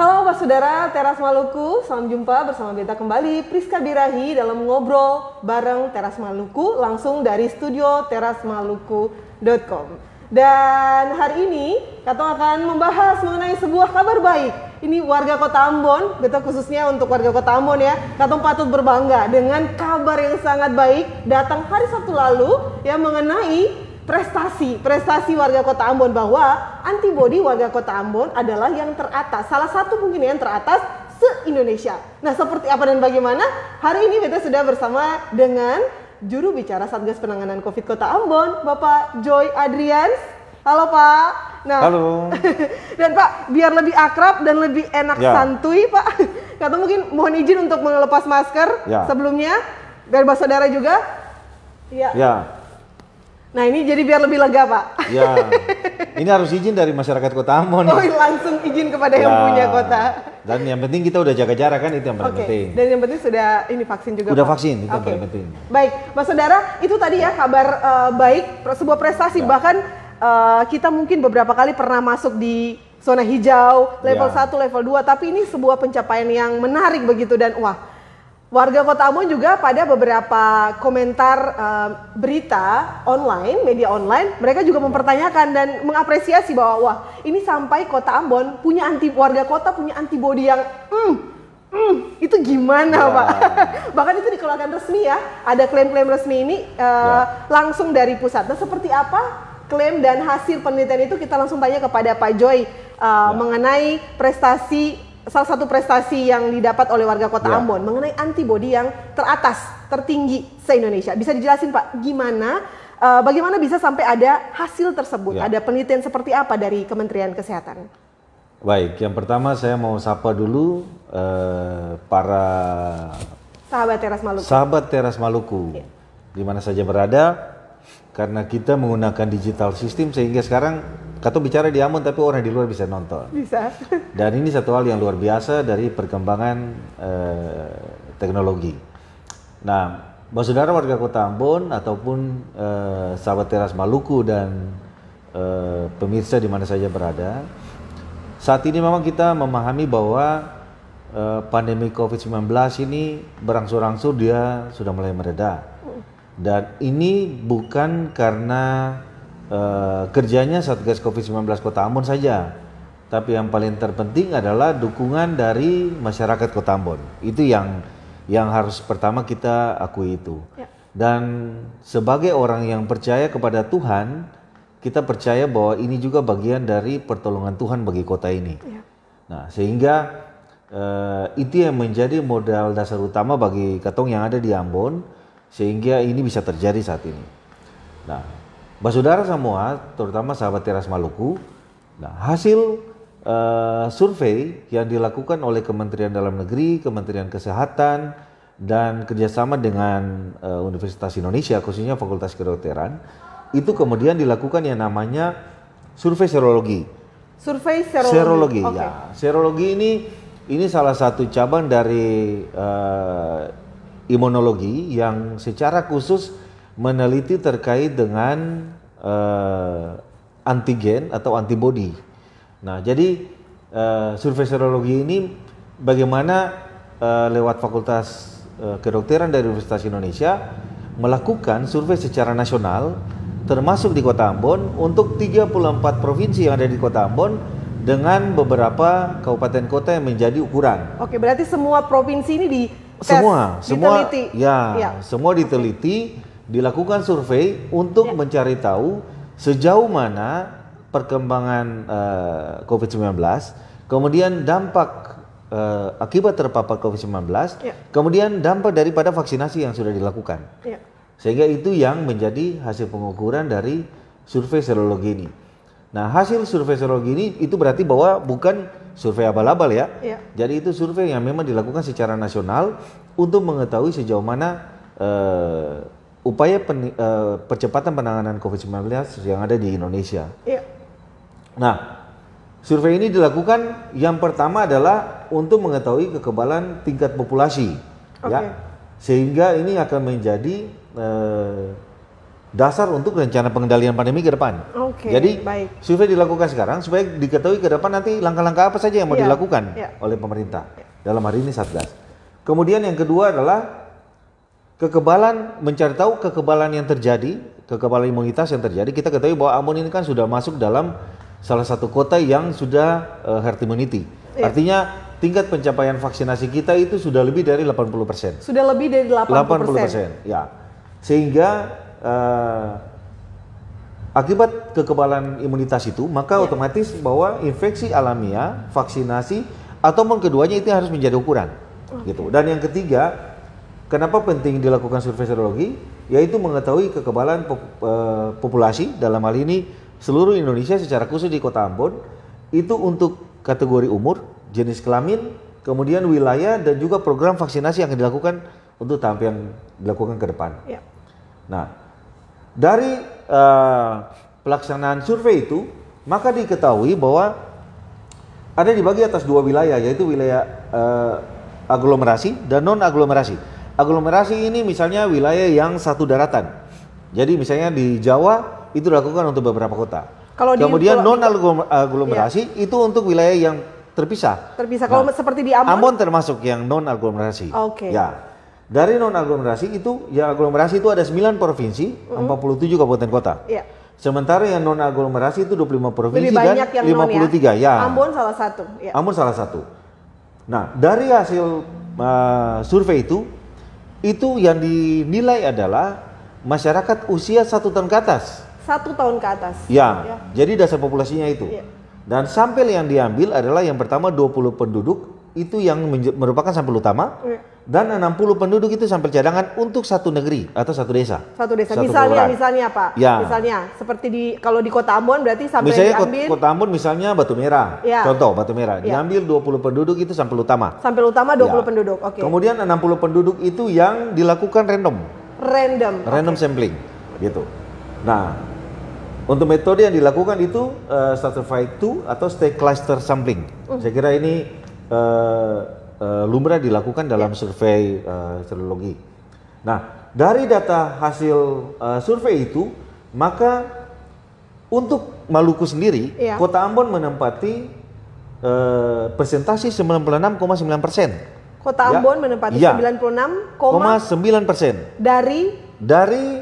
Halo Pak Saudara, Teras Maluku, salam jumpa bersama beta kembali Priska Birahi dalam ngobrol bareng Teras Maluku langsung dari studio terasmaluku.com. Dan hari ini Katong akan membahas mengenai sebuah kabar baik. Ini warga Kota Ambon, beta khususnya untuk warga Kota Ambon ya, Katong patut berbangga dengan kabar yang sangat baik datang hari Sabtu lalu yang mengenai prestasi prestasi warga Kota Ambon bahwa antibodi warga Kota Ambon adalah yang teratas salah satu mungkin yang teratas se Indonesia. Nah seperti apa dan bagaimana hari ini kita sudah bersama dengan juru bicara Satgas Penanganan COVID Kota Ambon Bapak Joy Adrians. Halo Pak. Nah, Halo. dan Pak, biar lebih akrab dan lebih enak ya. santuy Pak, kata mungkin mohon izin untuk melepas masker ya. sebelumnya dari saudara juga. Ya. ya. Nah ini jadi biar lebih lega pak. Ya, ini harus izin dari masyarakat kota Ambon. Ya. Oh iya, langsung izin kepada ya. yang punya kota. Dan yang penting kita udah jaga jarak kan itu yang paling okay. penting. Dan yang penting sudah ini vaksin juga. Sudah vaksin itu okay. yang paling penting. Baik, mas saudara itu tadi ya kabar uh, baik sebuah prestasi ya. bahkan uh, kita mungkin beberapa kali pernah masuk di zona hijau level ya. 1, level 2 tapi ini sebuah pencapaian yang menarik begitu dan wah Warga Kota Ambon juga pada beberapa komentar uh, berita online, media online, mereka juga mempertanyakan dan mengapresiasi bahwa wah ini sampai Kota Ambon punya anti warga kota punya antibodi yang mm, mm, itu gimana ya. pak? Bahkan itu dikeluarkan resmi ya, ada klaim-klaim resmi ini uh, ya. langsung dari pusat. Nah seperti apa klaim dan hasil penelitian itu kita langsung tanya kepada Pak Joy uh, ya. mengenai prestasi salah satu prestasi yang didapat oleh warga Kota yeah. Ambon mengenai antibodi yang teratas, tertinggi se-Indonesia. Bisa dijelasin Pak, gimana uh, bagaimana bisa sampai ada hasil tersebut? Yeah. Ada penelitian seperti apa dari Kementerian Kesehatan? Baik, yang pertama saya mau sapa dulu uh, para sahabat teras Maluku. Sahabat teras Maluku. Yeah. Di mana saja berada karena kita menggunakan digital system sehingga sekarang Kata bicara di Ambon tapi orang di luar bisa nonton. Bisa. Dan ini satu hal yang luar biasa dari perkembangan eh, teknologi. Nah, Bapak Saudara warga Kota Ambon ataupun eh, sahabat teras Maluku dan eh, pemirsa di mana saja berada, saat ini memang kita memahami bahwa eh, pandemi COVID-19 ini berangsur-angsur dia sudah mulai mereda. Oh. Dan ini bukan karena eh, kerjanya Satgas Covid-19 Kota Ambon saja. Tapi yang paling terpenting adalah dukungan dari masyarakat Kota Ambon. Itu yang yang harus pertama kita akui itu. Ya. Dan sebagai orang yang percaya kepada Tuhan, kita percaya bahwa ini juga bagian dari pertolongan Tuhan bagi kota ini. Ya. Nah, sehingga uh, itu yang menjadi modal dasar utama bagi Katong yang ada di Ambon, sehingga ini bisa terjadi saat ini. Nah, saudara semua, terutama sahabat teras Maluku, nah, hasil uh, survei yang dilakukan oleh Kementerian Dalam Negeri, Kementerian Kesehatan, dan kerjasama dengan uh, Universitas Indonesia, khususnya Fakultas Kedokteran, itu kemudian dilakukan yang namanya survei serologi. Survei serologi. Serologi, okay. ya. Serologi ini ini salah satu cabang dari uh, imunologi yang secara khusus meneliti terkait dengan uh, antigen atau antibody. Nah, jadi uh, survei serologi ini bagaimana uh, lewat Fakultas uh, Kedokteran dari Universitas Indonesia melakukan survei secara nasional termasuk di Kota Ambon untuk 34 provinsi yang ada di Kota Ambon dengan beberapa kabupaten kota yang menjadi ukuran. Oke, berarti semua provinsi ini di semua, semua diteliti. Ya, ya, semua diteliti. Okay dilakukan survei untuk ya. mencari tahu sejauh mana perkembangan uh, eh, COVID-19, kemudian dampak uh, akibat terpapar COVID-19, ya. kemudian dampak daripada vaksinasi yang sudah dilakukan. Ya. Sehingga itu yang menjadi hasil pengukuran dari survei serologi ini. Nah, hasil survei serologi ini itu berarti bahwa bukan survei abal-abal ya. ya. Jadi itu survei yang memang dilakukan secara nasional untuk mengetahui sejauh mana eh, upaya pen, uh, eh, percepatan penanganan COVID-19 yang ada di Indonesia. Iya. Nah, survei ini dilakukan yang pertama adalah untuk mengetahui kekebalan tingkat populasi, okay. ya, sehingga ini akan menjadi uh, dasar untuk rencana pengendalian pandemi ke depan. Okay, Jadi baik. survei dilakukan sekarang supaya diketahui ke depan nanti langkah-langkah apa saja yang mau yeah. dilakukan yeah. oleh pemerintah yeah. dalam hari ini Satgas. Kemudian yang kedua adalah kekebalan mencari tahu kekebalan yang terjadi, kekebalan imunitas yang terjadi. Kita ketahui bahwa Ambon ini kan sudah masuk dalam salah satu kota yang sudah uh, herd immunity. Yeah. Artinya tingkat pencapaian vaksinasi kita itu sudah lebih dari 80%. Sudah lebih dari 80%. 80%. Ya. Sehingga uh, akibat kekebalan imunitas itu, maka yeah. otomatis bahwa infeksi alamiah, vaksinasi ataupun keduanya itu harus menjadi ukuran. Okay. Gitu. Dan yang ketiga, Kenapa penting dilakukan survei serologi? Yaitu mengetahui kekebalan eh, populasi dalam hal ini seluruh Indonesia secara khusus di Kota Ambon itu untuk kategori umur, jenis kelamin, kemudian wilayah dan juga program vaksinasi yang dilakukan untuk tahap yang dilakukan ke depan. Ya. Nah, dari uh, pelaksanaan survei itu maka diketahui bahwa ada dibagi atas dua wilayah yaitu wilayah uh, aglomerasi dan non aglomerasi. Aglomerasi ini misalnya wilayah yang satu daratan. Jadi misalnya di Jawa itu dilakukan untuk beberapa kota. Kalau Kemudian di, non aglomerasi iya. itu untuk wilayah yang terpisah. Terpisah. Kalau nah, seperti di Ambon. Ambon termasuk yang non aglomerasi. Oke. Okay. Ya. Dari non aglomerasi itu ya aglomerasi itu ada 9 provinsi, mm -hmm. 47 kabupaten kota. Iya. Sementara yang non aglomerasi itu 25 provinsi Lebih provinsi dan yang 53 non ya. ya. Ambon salah satu. Ya. Ambon salah satu. Nah, dari hasil uh, survei itu itu yang dinilai adalah masyarakat usia satu tahun ke atas. Satu tahun ke atas. Ya, ya. jadi dasar populasinya itu. Ya. Dan sampel yang diambil adalah yang pertama 20 penduduk itu yang merupakan sampel utama. Ya dan 60 penduduk itu sampel cadangan untuk satu negeri atau satu desa. Satu desa. Satu misalnya kelurahan. misalnya apa? Ya. Misalnya seperti di kalau di Kota Ambon berarti sampel misalnya diambil Kota Ambon misalnya Batu Merah. Ya. Contoh Batu Merah ya. diambil 20 penduduk itu sampel utama. Sampel utama 20 ya. penduduk. Oke. Okay. Kemudian 60 penduduk itu yang dilakukan random. Random. Random okay. sampling gitu. Nah, untuk metode yang dilakukan itu uh, eh, stratified two atau stake cluster sampling. Mm. Saya kira ini uh, Eh, lumrah dilakukan dalam ya. survei uh, serologi. Nah, dari data hasil uh, survei itu, maka untuk Maluku sendiri, ya. Kota Ambon menempati uh, persentase 96,9 persen. Kota ya. Ambon ya. menempati ya. 96,9 persen dari dari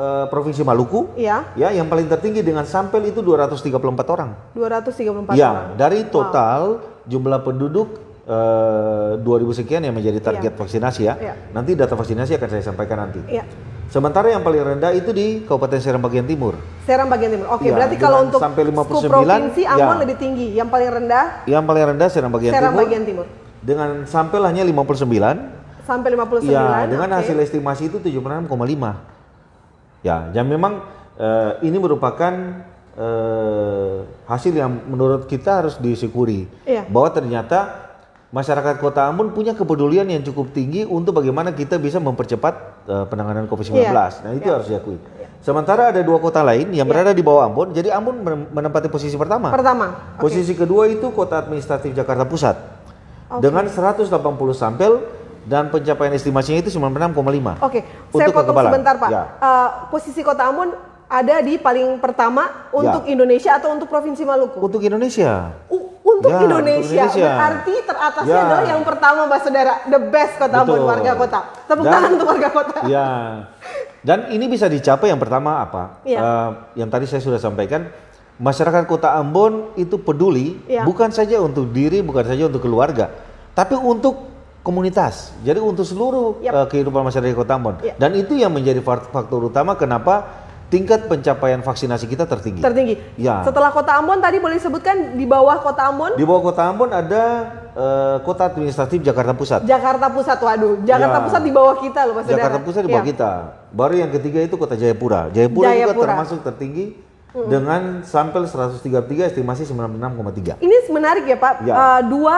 uh, provinsi Maluku. Ya. Ya, yang paling tertinggi dengan sampel itu 234 orang. 234 ya, orang. dari total wow. jumlah penduduk Eh, dua 2000 sekian yang menjadi target ya. vaksinasi ya. ya. Nanti data vaksinasi akan saya sampaikan nanti. Ya. Sementara yang paling rendah itu di Kabupaten Serang bagian timur. Serang bagian timur. Oke, ya, berarti kalau untuk sampai 59 provinsi Ambon ya. lebih tinggi. Yang paling rendah? Yang paling rendah Serang bagian Serang timur. bagian timur. Dengan sampai lahnya 59. Sampai 59. Ya, dengan okay. hasil estimasi itu 76,5. Ya, dan memang eh, ini merupakan eh, hasil yang menurut kita harus disyukuri Ya. bahwa ternyata masyarakat kota Ambon punya kepedulian yang cukup tinggi untuk bagaimana kita bisa mempercepat uh, penanganan COVID-19. Yeah. Nah, itu yeah. harus diakui. Yeah. Sementara ada dua kota lain yang yeah. berada di bawah Ambon, jadi Ambon menempati posisi pertama. Pertama. Okay. Posisi kedua itu kota administratif Jakarta Pusat. Okay. Dengan 180 sampel dan pencapaian estimasinya itu 96,5. Oke, okay. saya potong kekebalan. sebentar, Pak. Ya. Uh, posisi kota Ambon ada di paling pertama untuk ya. Indonesia atau untuk provinsi Maluku? Untuk Indonesia. Uh, untuk ya, Indonesia. Indonesia. Berarti teratasnya ya. adalah yang pertama Mbak Saudara, the best kota Ambon warga kota. Tepuk tangan untuk warga kota. Ya. Dan ini bisa dicapai yang pertama apa? Ya. Uh, yang tadi saya sudah sampaikan, masyarakat Kota Ambon itu peduli ya. bukan saja untuk diri, bukan saja untuk keluarga, tapi untuk komunitas. Jadi untuk seluruh yep. uh, eh, kehidupan masyarakat Kota Ambon. Yep. Ya. Dan itu yang menjadi faktor utama kenapa tingkat pencapaian vaksinasi kita tertinggi. Tertinggi. Ya. Setelah Kota Ambon tadi boleh sebutkan di bawah Kota Ambon? Di bawah Kota Ambon ada uh, Kota Administratif Jakarta Pusat. Jakarta Pusat, waduh. Jakarta ya. Pusat di bawah kita loh, Mas Jakarta Pusat di bawah ya. kita. Baru yang ketiga itu Kota Jayapura. Jayapura, Jayapura. juga termasuk tertinggi hmm. dengan sampel 133 estimasi 96,3. Ini menarik ya, Pak. Ya. Uh, dua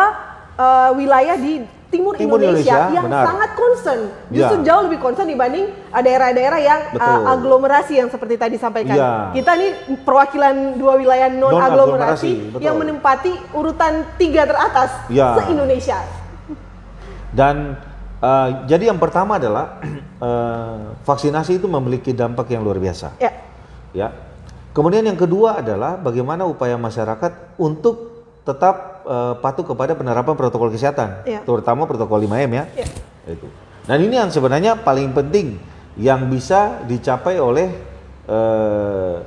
uh, wilayah di timur, timur Indonesia, Indonesia yang benar. sangat concern, justru ya. jauh lebih concern dibanding uh, daerah-daerah yang uh, aglomerasi yang seperti tadi sampaikan. Ya. Kita ini perwakilan dua wilayah non aglomerasi yang menempati urutan tiga teratas ya. se Indonesia. Dan uh, jadi yang pertama adalah uh, vaksinasi itu memiliki dampak yang luar biasa. Ya. ya. Kemudian yang kedua adalah bagaimana upaya masyarakat untuk tetap uh, patuh kepada penerapan protokol kesehatan, ya. terutama protokol 5M ya. ya. Itu. Dan ini yang sebenarnya paling penting yang bisa dicapai oleh uh,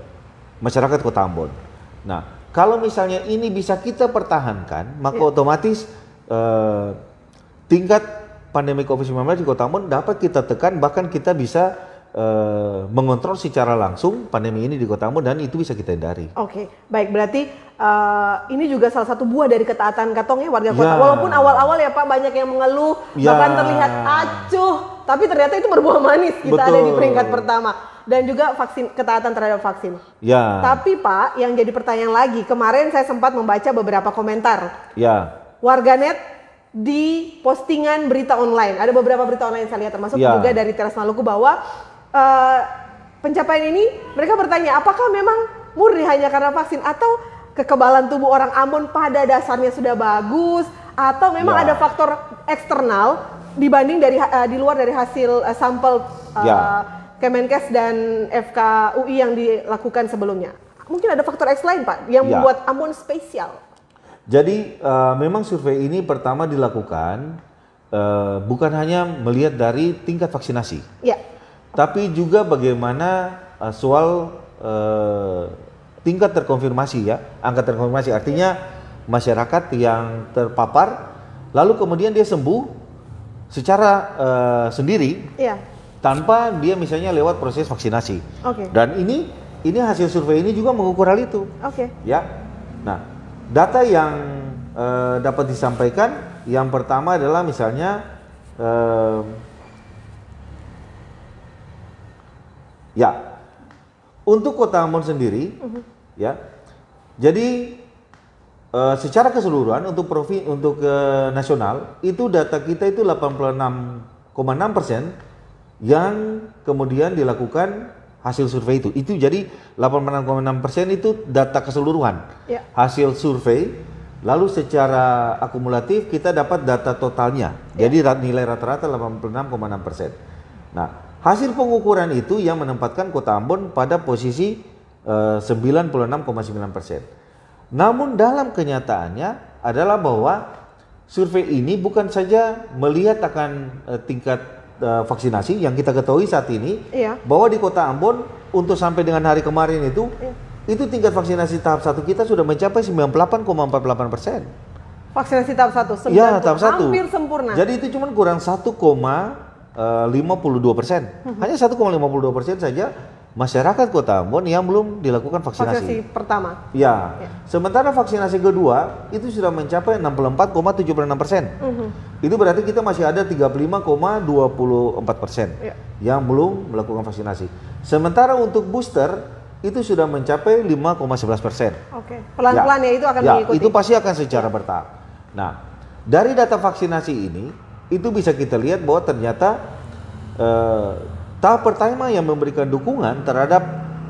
masyarakat Kota Ambon. Nah, kalau misalnya ini bisa kita pertahankan, maka ya. otomatis uh, tingkat pandemi COVID-19 di Kota Ambon dapat kita tekan bahkan kita bisa Eh, mengontrol secara langsung pandemi ini di kotamu dan itu bisa kita hindari. Oke, okay. baik berarti uh, ini juga salah satu buah dari ketaatan katongnya warga kota. Ya. Walaupun awal-awal ya Pak banyak yang mengeluh, ya. bahkan terlihat acuh, tapi ternyata itu berbuah manis. Kita Betul. ada di peringkat pertama dan juga vaksin ketaatan terhadap vaksin. Ya. Tapi Pak, yang jadi pertanyaan lagi, kemarin saya sempat membaca beberapa komentar. Ya. Warganet di postingan berita online. Ada beberapa berita online yang saya lihat termasuk ya. juga dari Teras Maluku bahwa uh, pencapaian ini mereka bertanya apakah memang murni hanya karena vaksin atau kekebalan tubuh orang Ambon pada dasarnya sudah bagus atau memang ya. ada faktor eksternal dibanding dari uh, di luar dari hasil uh, sampel uh, ya. Kemenkes dan FKUI yang dilakukan sebelumnya. Mungkin ada faktor X lain, Pak, yang ya. membuat Ambon spesial. Jadi uh, memang survei ini pertama dilakukan uh, bukan hanya melihat dari tingkat vaksinasi. Ya tapi juga bagaimana uh, soal uh, tingkat terkonfirmasi ya, angka terkonfirmasi artinya masyarakat yang terpapar lalu kemudian dia sembuh secara uh, sendiri yeah. tanpa dia misalnya lewat proses vaksinasi. Okay. Dan ini ini hasil survei ini juga mengukur hal itu. Oke. Okay. Ya. Nah, data yang uh, dapat disampaikan yang pertama adalah misalnya uh, Ya. Untuk Kota Ambon sendiri, uh -huh. ya. Jadi uh, secara keseluruhan untuk provi untuk uh, nasional itu data kita itu 86,6 persen yang kemudian dilakukan hasil survei itu. Itu jadi 86,6 persen itu data keseluruhan yeah. hasil survei. Lalu secara akumulatif kita dapat data totalnya. Yeah. Jadi nilai rata-rata 86,6 persen. Nah, Hasil pengukuran itu yang menempatkan Kota Ambon pada posisi eh, 96,9 persen. Namun dalam kenyataannya adalah bahwa survei ini bukan saja melihat akan eh, tingkat eh, vaksinasi yang kita ketahui saat ini iya. bahwa di Kota Ambon untuk sampai dengan hari kemarin itu iya. itu tingkat vaksinasi tahap satu kita sudah mencapai 98,48 persen. Vaksinasi tahap 1 ya, tahap 1. hampir sempurna. Jadi itu cuma kurang 1, Eh, puluh 52 persen. Mm-hmm. Hanya 1,52 persen saja masyarakat Kota Ambon yang belum dilakukan vaksinasi. Vaksinasi pertama. Ya. ya. Sementara vaksinasi kedua itu sudah mencapai 64,76 persen. uh mm-hmm. persen Itu berarti kita masih ada 35,24 persen ya. yang belum melakukan vaksinasi. Sementara untuk booster itu sudah mencapai 5,11 persen. Oke. Pelan-pelan ya. ya itu akan ya, mengikuti. Itu pasti akan secara bertahap. Nah, dari data vaksinasi ini itu bisa kita lihat bahwa ternyata eh, tahap pertama yang memberikan dukungan terhadap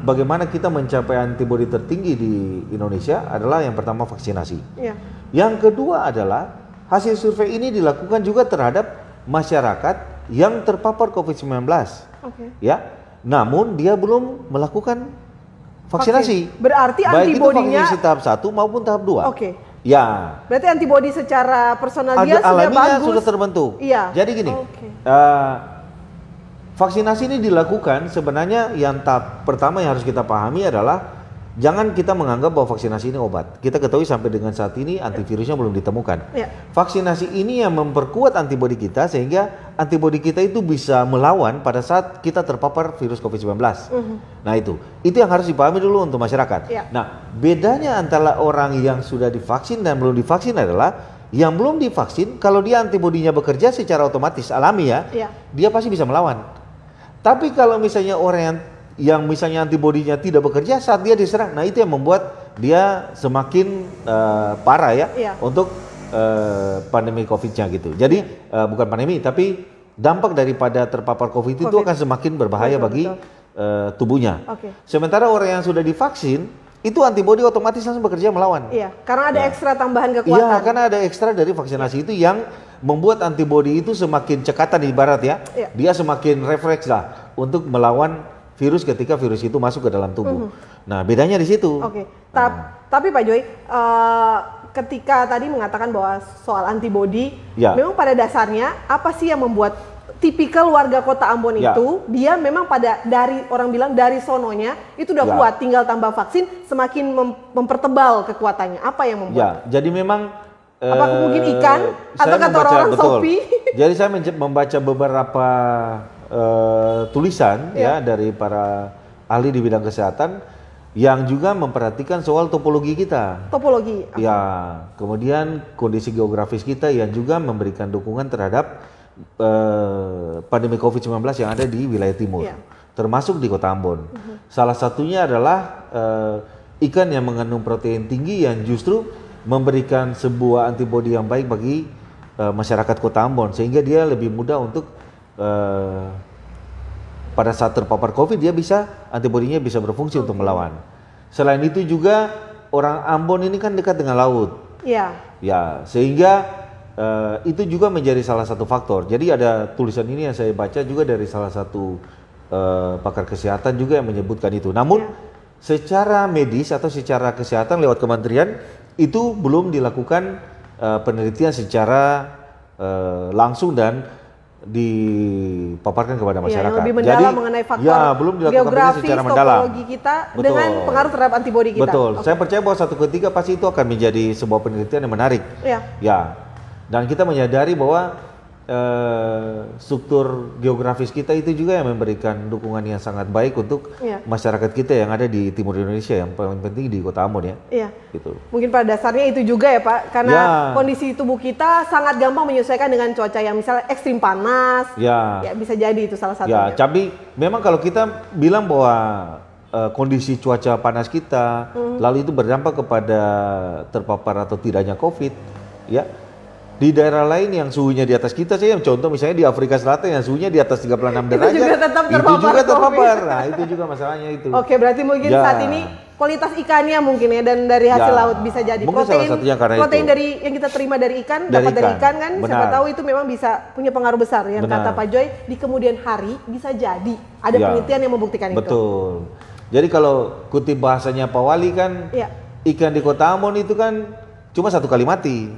bagaimana kita mencapai antibodi tertinggi di Indonesia adalah yang pertama vaksinasi. Ya. Yang kedua adalah hasil survei ini dilakukan juga terhadap masyarakat yang terpapar COVID-19. Okay. Ya. Namun dia belum melakukan vaksinasi. Vaksin. Berarti Baik antibodinya itu tahap satu maupun tahap dua. Oke. Okay. Ya. Berarti antibodi secara personal dia sudah bagus. sudah terbentuk. Iya. Jadi gini, okay. uh, eh, vaksinasi ini dilakukan sebenarnya yang tahap pertama yang harus kita pahami adalah Jangan kita menganggap bahwa vaksinasi ini obat. Kita ketahui sampai dengan saat ini antivirusnya belum ditemukan. Ya. Vaksinasi ini yang memperkuat antibodi kita sehingga antibodi kita itu bisa melawan pada saat kita terpapar virus COVID-19. Uh -huh. Nah itu, itu yang harus dipahami dulu untuk masyarakat. Ya. Nah bedanya antara orang yang sudah divaksin dan belum divaksin adalah yang belum divaksin kalau dia antibodinya bekerja secara otomatis alami ya, ya. dia pasti bisa melawan. Tapi kalau misalnya orang yang yang misalnya antibodinya tidak bekerja saat dia diserang. Nah, itu yang membuat dia semakin uh, parah ya iya. untuk uh, pandemi Covid-nya gitu. Jadi uh, bukan pandemi tapi dampak daripada terpapar COVID, COVID. itu akan semakin berbahaya betul, bagi betul. Uh, tubuhnya. Okay. Sementara orang yang sudah divaksin itu antibodi otomatis langsung bekerja melawan. Iya, karena ada nah. ekstra tambahan iya, kekuatan. Iya, karena ada ekstra dari vaksinasi iya. itu yang membuat antibodi itu semakin cekatan di barat ya. Iya. Dia semakin refleks lah untuk melawan virus ketika virus itu masuk ke dalam tubuh. Mm -hmm. Nah, bedanya di situ. Oke. Okay. Ta nah. Tapi Pak Joy, uh, ketika tadi mengatakan bahwa soal antibodi, ya. memang pada dasarnya apa sih yang membuat tipikal warga kota Ambon ya. itu dia memang pada dari orang bilang dari sononya itu udah ya. kuat, tinggal tambah vaksin semakin mem mempertebal kekuatannya. Apa yang membuat? Ya, jadi memang apa mungkin eh, ikan atau kata orang-orang sopi? Jadi saya membaca beberapa Eh, tulisan yeah. ya dari para ahli di bidang kesehatan yang juga memperhatikan soal topologi kita. Topologi. Ya, kemudian kondisi geografis kita yang juga memberikan dukungan terhadap uh, pandemi COVID-19 yang ada di wilayah timur, yeah. termasuk di Kota Ambon. Mm -hmm. Salah satunya adalah uh, ikan yang mengandung protein tinggi yang justru memberikan sebuah antibodi yang baik bagi uh, masyarakat Kota Ambon, sehingga dia lebih mudah untuk Eh, pada saat terpapar COVID dia bisa antibodinya bisa berfungsi untuk melawan. Selain itu juga orang Ambon ini kan dekat dengan laut. Iya. Yeah. Ya, sehingga uh, itu juga menjadi salah satu faktor. Jadi ada tulisan ini yang saya baca juga dari salah satu uh, pakar kesehatan juga yang menyebutkan itu. Namun yeah. secara medis atau secara kesehatan lewat kementerian itu belum dilakukan uh, penelitian secara langsung dan dipaparkan kepada iya, masyarakat. Ya, yang lebih mendalam Jadi, mengenai faktor ya, belum geografi, secara mendalam. kita Betul. dengan pengaruh terhadap antibodi kita. Betul. Okay. Saya percaya bahwa satu ketika pasti itu akan menjadi sebuah penelitian yang menarik. Ya. ya. Dan kita menyadari bahwa Uh, struktur geografis kita itu juga yang memberikan dukungan yang sangat baik untuk ya. masyarakat kita yang ada di timur Indonesia yang paling penting di Kota Ambon ya. Iya. Gitu. Mungkin pada dasarnya itu juga ya Pak, karena ya. kondisi tubuh kita sangat gampang menyesuaikan dengan cuaca yang misalnya ekstrim panas. Ya. Ya bisa jadi itu salah satu. Ya, tapi memang kalau kita bilang bahwa eh, kondisi cuaca panas kita, hmm. lalu itu berdampak kepada terpapar atau tidaknya COVID, ya di daerah lain yang suhunya di atas kita saya contoh misalnya di Afrika Selatan yang suhunya di atas 36 derajat itu juga tetap terpapar itu juga terpapar COVID. nah itu juga masalahnya itu oke berarti mungkin ya. saat ini kualitas ikannya mungkin ya dan dari hasil ya. laut bisa jadi mungkin protein salah satunya karena protein itu. dari yang kita terima dari ikan dari dapat ikan. dari ikan kan Benar. siapa tahu itu memang bisa punya pengaruh besar yang Benar. kata Pak Joy di kemudian hari bisa jadi ada ya. penelitian yang membuktikan betul. itu betul jadi kalau kutip bahasanya Pak Wali kan ya. ikan di Kota Amon itu kan cuma satu kali mati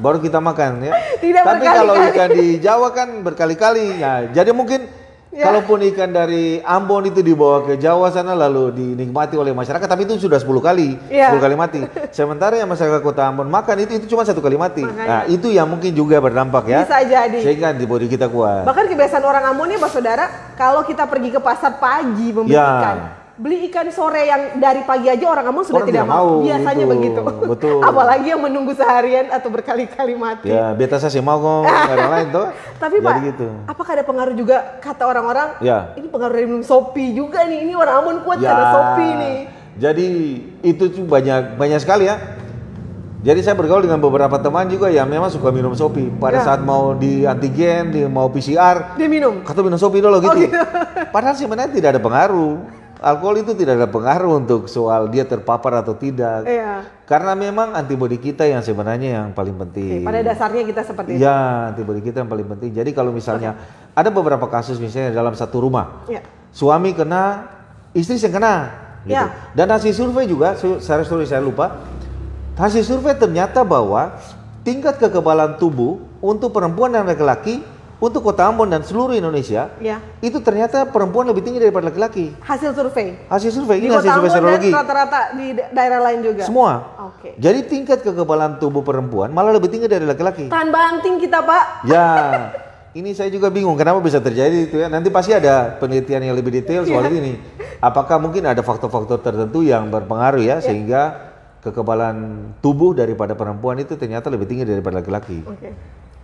baru kita makan ya. Tidak Tapi kalau ikan di Jawa kan berkali-kali. Ya, jadi mungkin ya. kalaupun ikan dari Ambon itu dibawa ke Jawa sana lalu dinikmati oleh masyarakat, tapi itu sudah 10 kali, ya. 10 kali mati. Sementara yang masyarakat Kota Ambon makan itu itu cuma satu kali mati. Makanya. Nah, itu yang mungkin juga berdampak ya. Bisa jadi. Sehingga body kita kuat. Bahkan kebiasaan orang Ambon ya, Pak Saudara, kalau kita pergi ke pasar pagi membeli ya. ikan beli ikan sore yang dari pagi aja orang kamu sudah orang tidak, mau. Biasanya gitu. begitu. Betul. Apalagi yang menunggu seharian atau berkali-kali mati. Ya, saya sih mau kok orang lain tuh. Tapi Jadi Pak, gitu. apakah ada pengaruh juga kata orang-orang? Ya. Ini pengaruh dari minum sopi juga nih. Ini orang amun kuat ya. karena sopi nih. Jadi itu tuh banyak banyak sekali ya. Jadi saya bergaul dengan beberapa teman juga yang memang suka minum sopi. Pada ya. saat mau di antigen, di mau PCR, dia minum. Kata minum sopi dulu gitu. Oh, gitu. Padahal sebenarnya tidak ada pengaruh alkohol itu tidak ada pengaruh untuk soal dia terpapar atau tidak. Iya. Karena memang antibodi kita yang sebenarnya yang paling penting. Oke, pada dasarnya kita seperti itu. Ya, antibodi kita yang paling penting. Jadi kalau misalnya okay. ada beberapa kasus misalnya dalam satu rumah. Iya. Suami kena, istri yang kena gitu. Iya. Dan hasil survei juga saya sorry saya lupa. Hasil survei ternyata bahwa tingkat kekebalan tubuh untuk perempuan dan laki-laki untuk Kota Ambon dan seluruh Indonesia, ya. itu ternyata perempuan lebih tinggi daripada laki-laki. Hasil survei. Hasil survei ini di hasil survei serologi. Rata-rata di daerah lain juga. Semua. Oke. Okay. Jadi tingkat kekebalan tubuh perempuan malah lebih tinggi dari laki-laki. Tahan banting kita, Pak. Ya. ini saya juga bingung kenapa bisa terjadi itu ya. Nanti pasti ada penelitian yang lebih detail soal yeah. ini. Apakah mungkin ada faktor-faktor tertentu yang berpengaruh ya yeah. sehingga kekebalan tubuh daripada perempuan itu ternyata lebih tinggi daripada laki-laki. Okay.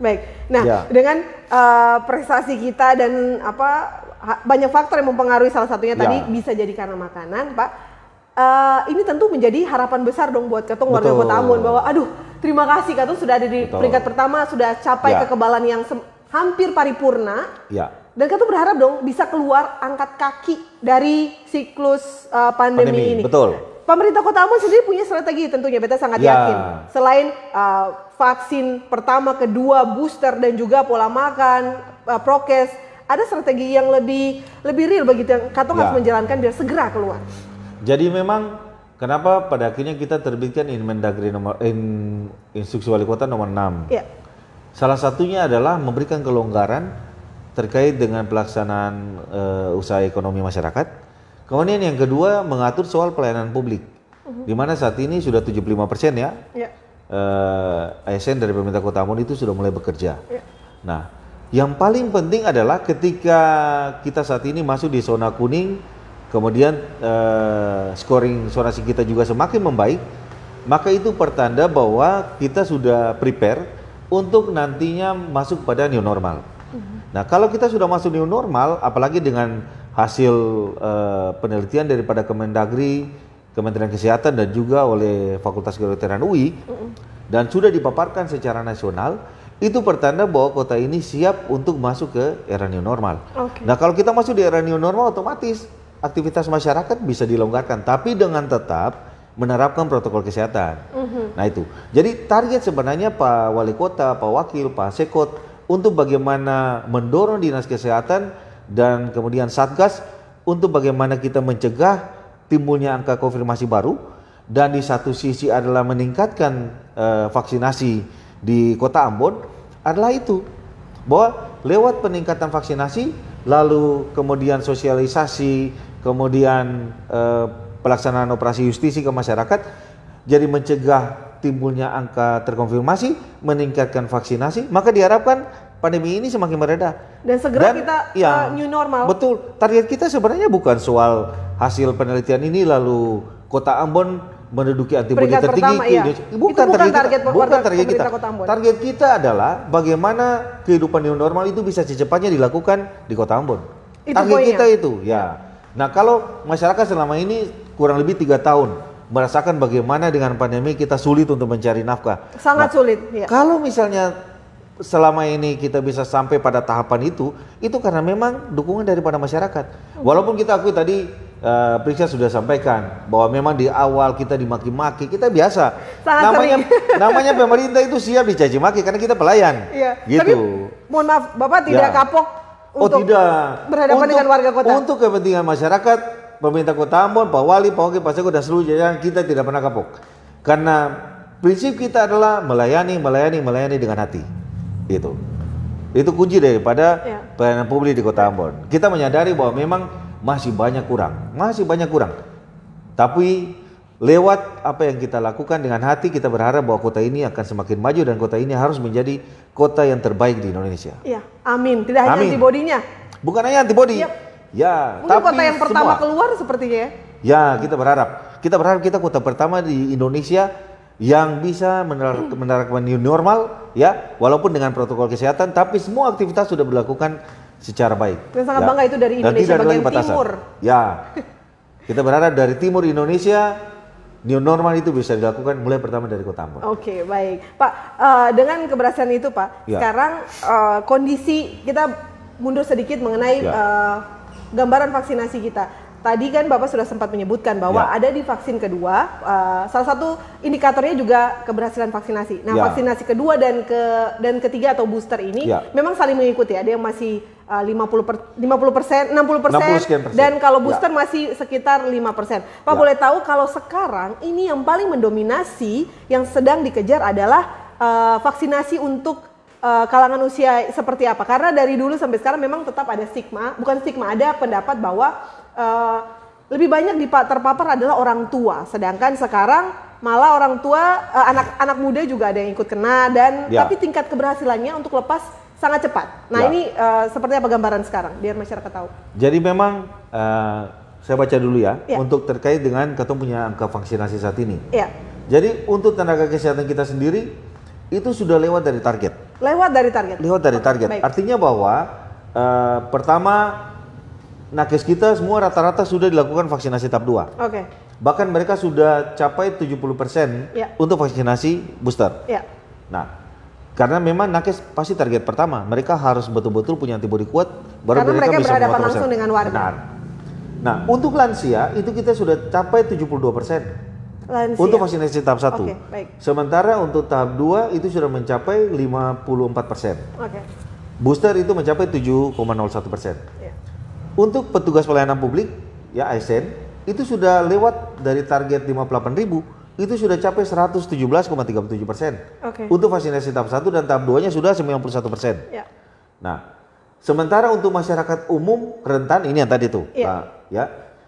Baik. Nah, ya. dengan uh, prestasi kita dan apa banyak faktor yang mempengaruhi salah satunya ya. tadi bisa jadi karena makanan, Pak. Uh, ini tentu menjadi harapan besar dong buat Ketong warga Kota Ambon bahwa aduh, terima kasih Ketong sudah ada di Betul. peringkat pertama, sudah capai ya. kekebalan yang hampir paripurna. Ya. Dan tuh berharap dong bisa keluar angkat kaki dari siklus uh, pandemi, pandemi ini. Betul Pemerintah Kota Ambon sendiri punya strategi tentunya, beta sangat ya. yakin. Selain uh, vaksin pertama, kedua, booster dan juga pola makan, uh, prokes, ada strategi yang lebih lebih real begitu yang Katong ya. harus menjalankan biar segera keluar. Jadi memang kenapa pada akhirnya kita terbitkan Inmendagri nomor in, Instruksi Wali Kota nomor 6. Ya. Salah satunya adalah memberikan kelonggaran terkait dengan pelaksanaan uh, usaha ekonomi masyarakat Kemudian yang kedua mengatur soal pelayanan publik. Mhm. di mana saat ini sudah 75% ya. ya. Uh, eh, ASN dari pemerintah Kota Ambon itu sudah mulai bekerja. Yeah. Nah, yang paling penting adalah ketika kita saat ini masuk di zona kuning, kemudian uh, scoring sonasi kita juga semakin membaik, maka itu pertanda bahwa kita sudah prepare untuk nantinya masuk pada new normal. Mhm. Nah, kalau kita sudah masuk new normal, apalagi dengan hasil uh, penelitian daripada Kemendagri, Kementerian Kesehatan dan juga oleh Fakultas Kedokteran UI mm-hmm. dan sudah dipaparkan secara nasional, itu pertanda bahwa kota ini siap untuk masuk ke era new normal. Okay. Nah, kalau kita masuk di era new normal otomatis aktivitas masyarakat bisa dilonggarkan tapi dengan tetap menerapkan protokol kesehatan. Mm-hmm. Nah, itu. Jadi target sebenarnya Pak Wali Kota, Pak Wakil, Pak Sekot untuk bagaimana mendorong dinas kesehatan dan kemudian Satgas untuk bagaimana kita mencegah timbulnya angka konfirmasi baru dan di satu sisi adalah meningkatkan uh, vaksinasi di Kota Ambon adalah itu bahwa lewat peningkatan vaksinasi lalu kemudian sosialisasi kemudian uh, pelaksanaan operasi justisi ke masyarakat jadi mencegah timbulnya angka terkonfirmasi meningkatkan vaksinasi maka diharapkan pandemi ini semakin mereda. Dan segera Dan, kita ya, uh, new normal. Betul. Target kita sebenarnya bukan soal hasil penelitian ini lalu kota Ambon menduduki antibodi tertinggi pertama, iya. bukan, bukan target, target kita, bukan target kita. Kota Ambon. Target kita adalah bagaimana kehidupan new normal itu bisa secepatnya dilakukan di Kota Ambon. Itu target poinnya. kita itu, ya. Nah, kalau masyarakat selama ini kurang lebih tiga tahun merasakan bagaimana dengan pandemi kita sulit untuk mencari nafkah. Sangat nah, sulit. Ya. Kalau misalnya selama ini kita bisa sampai pada tahapan itu, itu karena memang dukungan daripada masyarakat. Walaupun kita akui tadi uh, eh, Periksa sudah sampaikan bahwa memang di awal kita dimaki-maki, kita biasa. Sangat namanya namanya pemerintah itu siap dicaci maki karena kita pelayan. Iya. Gitu. Tapi mohon maaf, Bapak ya. tidak ya. kapok oh, tidak. berhadapan untuk, dengan warga kota. Untuk kepentingan masyarakat, pemerintah Kota Ambon, Pak Wali, Pak wakil Pak Seko dan seluruh jajaran kita tidak pernah kapok. Karena prinsip kita adalah melayani, melayani, melayani dengan hati gitu itu kunci daripada ya. pelayanan publik di kota Ambon kita menyadari bahwa memang masih banyak kurang masih banyak kurang tapi lewat apa yang kita lakukan dengan hati kita berharap bahwa kota ini akan semakin maju dan kota ini harus menjadi kota yang terbaik di Indonesia. Iya, amin. Tidak hanya antibodinya. Bukan hanya antibodi. Ya, Ya, Mungkin tapi kota yang pertama semua. keluar sepertinya ya. Ya, kita berharap. Kita berharap kita kota pertama di Indonesia yang bisa hmm. menerapkan new normal ya walaupun dengan protokol kesehatan tapi semua aktivitas sudah dilakukan secara baik. Dan sangat ya. bangga itu dari Indonesia bagian timur. Ya. Kita berharap dari timur Indonesia new normal itu bisa dilakukan mulai pertama dari Kota Ambon. Oke, okay, baik. Pak, uh, dengan keberhasilan itu, Pak, ya. sekarang uh, kondisi kita mundur sedikit mengenai ya. uh, gambaran vaksinasi kita tadi kan Bapak sudah sempat menyebutkan bahwa ya. ada di vaksin kedua uh, salah satu indikatornya juga keberhasilan vaksinasi. Nah, ya. vaksinasi kedua dan ke dan ketiga atau booster ini ya. memang saling mengikuti. Ada yang masih eh, uh, 50 per, 50 60%, 60 persen, dan kalau ya. booster ya. masih sekitar 5 Pak ya. boleh tahu kalau sekarang ini yang paling mendominasi yang sedang dikejar adalah uh, vaksinasi untuk kalangan usia seperti apa? Karena dari dulu sampai sekarang memang tetap ada stigma, bukan stigma, ada pendapat bahwa Eh, lebih banyak terpapar adalah orang tua. Sedangkan sekarang malah orang tua anak eh, anak anak muda juga ada yang ikut kena dan ya. tapi tingkat keberhasilannya untuk lepas sangat cepat. Nah, ya. ini uh, seperti apa gambaran sekarang biar masyarakat tahu. Jadi memang uh, saya baca dulu ya, ya. untuk terkait dengan ketum punya angka vaksinasi saat ini. Ya. Jadi untuk tenaga kesehatan kita sendiri itu sudah lewat dari target. Lewat dari target. Lewat dari target. Baik. Artinya bahwa uh, pertama nakes kita semua rata-rata sudah dilakukan vaksinasi tahap 2. Oke. Okay. Bahkan mereka sudah capai 70% yeah. untuk vaksinasi booster. Yeah. Nah, karena memang nakes pasti target pertama, mereka harus betul-betul punya antibodi kuat baru Karena mereka, mereka bisa berhadapan langsung dengan warga. Benar. Nah, untuk lansia itu kita sudah capai 72 persen. Untuk vaksinasi tahap 1. Okay, baik. Sementara untuk tahap 2 itu sudah mencapai 54 persen. Okay. Booster itu mencapai 7,01 persen. Untuk petugas pelayanan publik, ya ASN, itu sudah lewat dari target 58 ribu itu sudah capai 117,37 persen. Okay. Untuk vaksinasi tahap 1 dan tahap 2-nya sudah 91 persen. Yeah. Nah, sementara untuk masyarakat umum rentan ini yang tadi tuh, yeah. nah, ya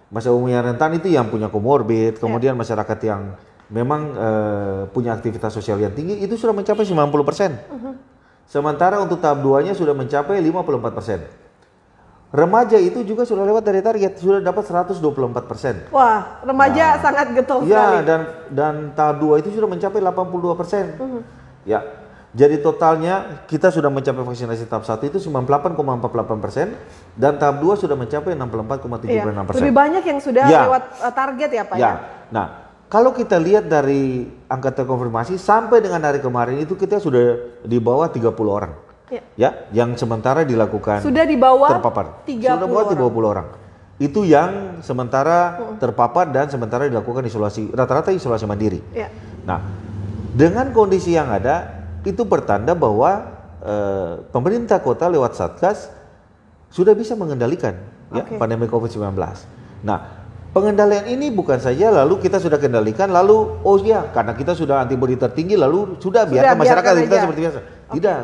masyarakat umum yang rentan itu yang punya komorbid, kemudian yeah. masyarakat yang memang eh, punya aktivitas sosial yang tinggi itu sudah mencapai 90 persen. Uh -huh. Sementara untuk tahap 2-nya sudah mencapai 54 persen. Remaja itu juga sudah lewat dari target, sudah dapat 124 persen. Wah, remaja nah, sangat getol ya, sekali. Ya, dan dan tahap dua itu sudah mencapai 82 persen. Uh mhm. -huh. Ya, jadi totalnya kita sudah mencapai vaksinasi tahap satu itu 98,48 persen dan tahap 2 sudah mencapai 64,76 persen. persen. Iya, lebih banyak yang sudah ya. lewat eh, target ya Pak ya. ya. Nah, kalau kita lihat dari angka terkonfirmasi sampai dengan hari kemarin itu kita sudah di bawah 30 orang ya, ya yang sementara dilakukan sudah di bawah terpapar 30 sudah bawah orang. orang itu yang sementara terpapar dan sementara dilakukan isolasi rata-rata isolasi mandiri ya. nah dengan kondisi yang ada itu pertanda bahwa eh, pemerintah kota lewat satgas sudah bisa mengendalikan ya, okay. pandemi COVID-19. Nah, pengendalian ini bukan saja lalu kita sudah kendalikan lalu oh iya karena kita sudah antibodi tertinggi lalu sudah, sudah biarkan masyarakat kita seperti biasa. Okay. Tidak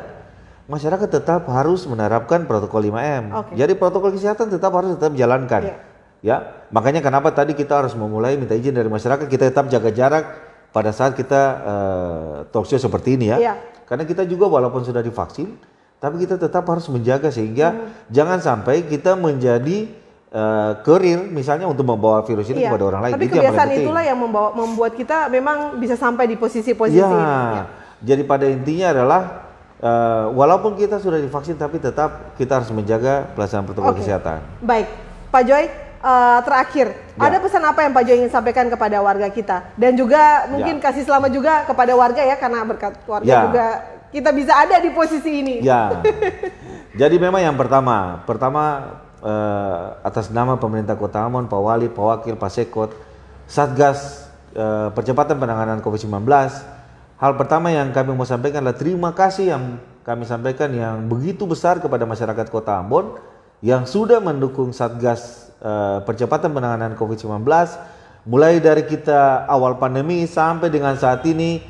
masyarakat tetap harus menerapkan protokol 5M. Okay. Jadi protokol kesehatan tetap harus tetap jalankan. Yeah. Ya, makanya kenapa tadi kita harus memulai minta izin dari masyarakat, kita tetap jaga jarak pada saat kita uh, seperti ini ya. Yeah. Karena kita juga walaupun sudah divaksin, tapi kita tetap harus menjaga sehingga mm. jangan sampai kita menjadi Uh, misalnya untuk membawa virus ini iya. kepada orang lain. Tapi itu kebiasaan yang itulah yang membawa, membuat kita memang bisa sampai di posisi-posisi ya. Ya. Jadi pada intinya adalah Uh, walaupun kita sudah divaksin, tapi tetap kita harus menjaga pelaksanaan protokol okay. kesehatan. Baik, Pak Joy, uh, terakhir, ya. ada pesan apa yang Pak Joy ingin sampaikan kepada warga kita? Dan juga mungkin ya. kasih selamat juga kepada warga ya, karena berkat warga ya. juga kita bisa ada di posisi ini. Ya. Jadi memang yang pertama, pertama uh, atas nama pemerintah Kota Ambon, Pak Wali, Pak Wakil, Pak Sekot, Satgas uh, Percepatan Penanganan COVID-19, Hal pertama yang kami mau sampaikan adalah terima kasih yang kami sampaikan yang begitu besar kepada masyarakat Kota Ambon yang sudah mendukung Satgas eh, percepatan penanganan COVID-19 mulai dari kita awal pandemi sampai dengan saat ini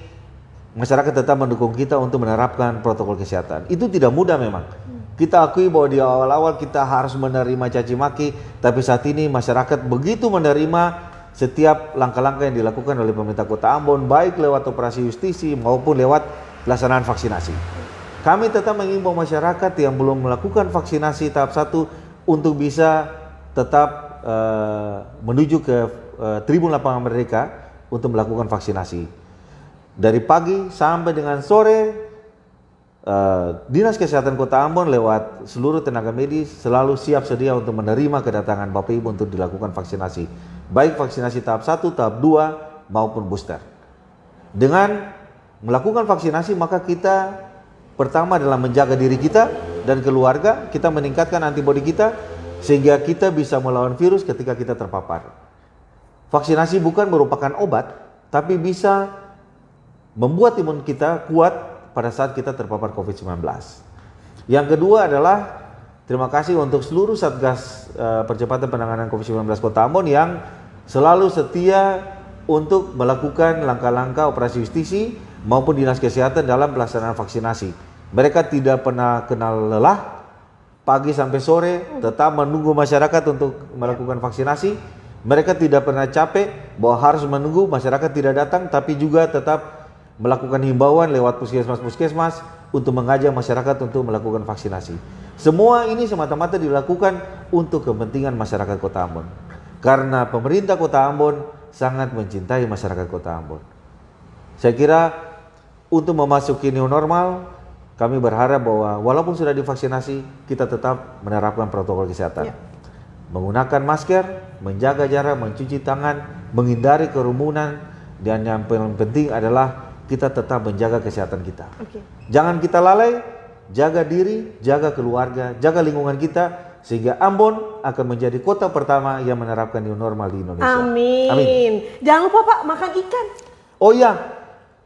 masyarakat tetap mendukung kita untuk menerapkan protokol kesehatan. Itu tidak mudah memang. Kita akui bahwa di awal-awal kita harus menerima caci maki, tapi saat ini masyarakat begitu menerima setiap langkah-langkah yang dilakukan oleh pemerintah Kota Ambon baik lewat operasi justisi maupun lewat pelaksanaan vaksinasi. Kami tetap mengimbau masyarakat yang belum melakukan vaksinasi tahap 1 untuk bisa tetap uh, menuju ke uh, tribun lapangan mereka untuk melakukan vaksinasi. Dari pagi sampai dengan sore Uh, Dinas Kesehatan Kota Ambon lewat seluruh tenaga medis selalu siap sedia untuk menerima kedatangan Bapak Ibu untuk dilakukan vaksinasi baik vaksinasi tahap 1, tahap 2 maupun booster. Dengan melakukan vaksinasi maka kita pertama adalah menjaga diri kita dan keluarga, kita meningkatkan antibodi kita sehingga kita bisa melawan virus ketika kita terpapar. Vaksinasi bukan merupakan obat, tapi bisa membuat imun kita kuat pada saat kita terpapar COVID-19. Yang kedua adalah terima kasih untuk seluruh Satgas eh, Percepatan Penanganan COVID-19 Kota Ambon yang selalu setia untuk melakukan langkah-langkah operasi justisi maupun dinas kesehatan dalam pelaksanaan vaksinasi. Mereka tidak pernah kenal lelah pagi sampai sore tetap menunggu masyarakat untuk melakukan vaksinasi. Mereka tidak pernah capek bahwa harus menunggu masyarakat tidak datang tapi juga tetap melakukan himbauan lewat puskesmas-puskesmas untuk mengajak masyarakat untuk melakukan vaksinasi. Semua ini semata-mata dilakukan untuk kepentingan masyarakat Kota Ambon karena pemerintah Kota Ambon sangat mencintai masyarakat Kota Ambon. Saya kira untuk memasuki new normal, kami berharap bahwa walaupun sudah divaksinasi, kita tetap menerapkan protokol kesehatan. Ya. Menggunakan masker, menjaga jarak, mencuci tangan, menghindari kerumunan, dan yang paling penting adalah kita tetap menjaga kesehatan kita. Okay. Jangan kita lalai, jaga diri, jaga keluarga, jaga lingkungan kita, sehingga Ambon akan menjadi kota pertama yang menerapkan new normal di Indonesia. Amin. Amin. Jangan lupa Pak makan ikan. Oh iya,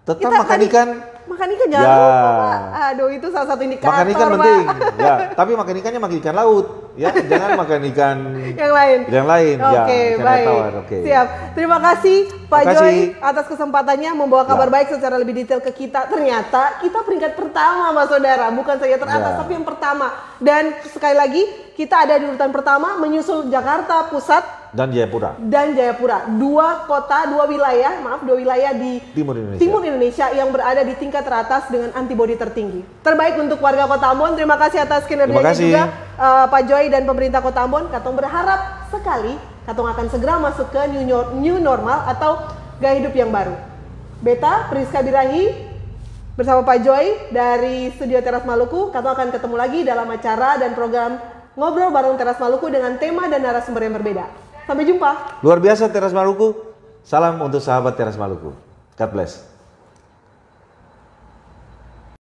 tetap Kita makan ikan. Makan ikan jangan ya. lupa Pak. Aduh itu salah satu indikator. Makan ikan penting. ya, tapi makan ikannya makan ikan laut ya, jangan makan ikan yang lain. Yang lain. Ya, oke, okay, ya, baik. Tawar. Okay. Siap. Terima kasih Pak Terima kasih. Joy atas kesempatannya membawa ya. kabar ya. baik secara lebih detail ke kita. Ternyata kita peringkat pertama, Mas Saudara, bukan saya teratas ya. tapi yang pertama. Dan sekali lagi kita ada di urutan pertama menyusul Jakarta Pusat dan Jayapura. Dan Jayapura, dua kota, dua wilayah, maaf, dua wilayah di Timur Indonesia. Timur Indonesia yang berada di tingkat teratas dengan antibodi tertinggi. Terbaik untuk warga Kota Ambon. Terima kasih atas kinerjanya juga uh, Pak Joy dan pemerintah Kota Ambon. Katong berharap sekali Katong akan segera masuk ke new, new normal atau gaya hidup yang baru. Beta Priska Birahi bersama Pak Joy dari Studio Teras Maluku. Katong akan ketemu lagi dalam acara dan program ngobrol bareng Teras Maluku dengan tema dan narasumber yang berbeda. Sampai jumpa. Luar biasa Teras Maluku. Salam untuk sahabat Teras Maluku. God bless.